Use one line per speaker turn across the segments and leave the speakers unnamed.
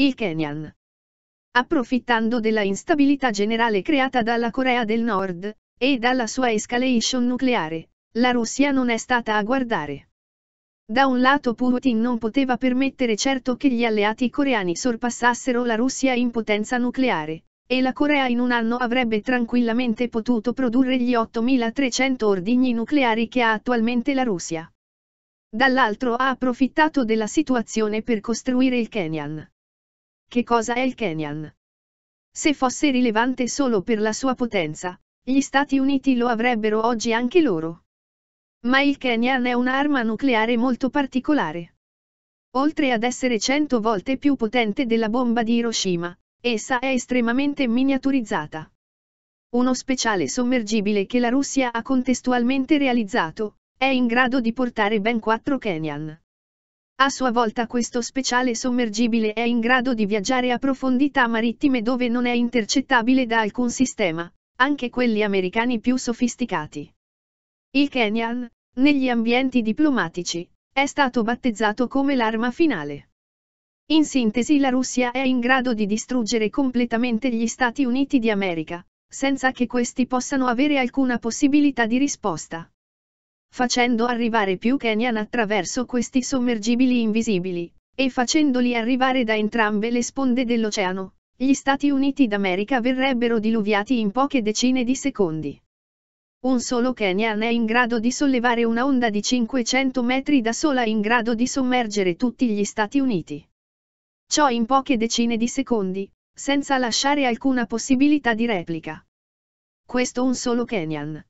Il Kenyan. Approfittando della instabilità generale creata dalla Corea del Nord, e dalla sua escalation nucleare, la Russia non è stata a guardare. Da un lato Putin non poteva permettere certo che gli alleati coreani sorpassassero la Russia in potenza nucleare, e la Corea in un anno avrebbe tranquillamente potuto produrre gli 8.300 ordigni nucleari che ha attualmente la Russia. Dall'altro ha approfittato della situazione per costruire il Kenyan. Che cosa è il Kenyan? Se fosse rilevante solo per la sua potenza, gli Stati Uniti lo avrebbero oggi anche loro. Ma il Kenyan è un'arma nucleare molto particolare. Oltre ad essere 100 volte più potente della bomba di Hiroshima, essa è estremamente miniaturizzata. Uno speciale sommergibile che la Russia ha contestualmente realizzato, è in grado di portare ben 4 Kenyan. A sua volta questo speciale sommergibile è in grado di viaggiare a profondità marittime dove non è intercettabile da alcun sistema, anche quelli americani più sofisticati. Il Kenyan, negli ambienti diplomatici, è stato battezzato come l'arma finale. In sintesi la Russia è in grado di distruggere completamente gli Stati Uniti d'America, senza che questi possano avere alcuna possibilità di risposta facendo arrivare più Kenyan attraverso questi sommergibili invisibili, e facendoli arrivare da entrambe le sponde dell'oceano, gli Stati Uniti d'America verrebbero diluviati in poche decine di secondi. Un solo Kenyan è in grado di sollevare una onda di 500 metri da sola in grado di sommergere tutti gli Stati Uniti. Ciò in poche decine di secondi, senza lasciare alcuna possibilità di replica. Questo un solo Kenyan.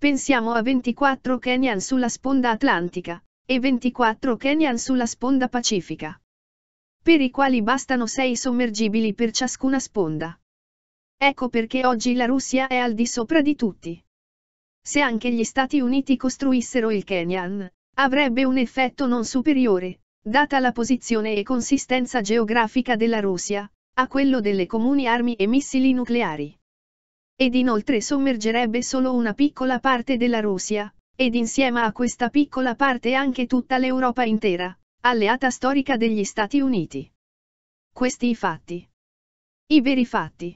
Pensiamo a 24 Kenyan sulla sponda atlantica e 24 Kenyan sulla sponda pacifica, per i quali bastano 6 sommergibili per ciascuna sponda. Ecco perché oggi la Russia è al di sopra di tutti. Se anche gli Stati Uniti costruissero il Kenyan, avrebbe un effetto non superiore, data la posizione e consistenza geografica della Russia, a quello delle comuni armi e missili nucleari ed inoltre sommergerebbe solo una piccola parte della Russia, ed insieme a questa piccola parte anche tutta l'Europa intera, alleata storica degli Stati Uniti. Questi i fatti. I veri fatti.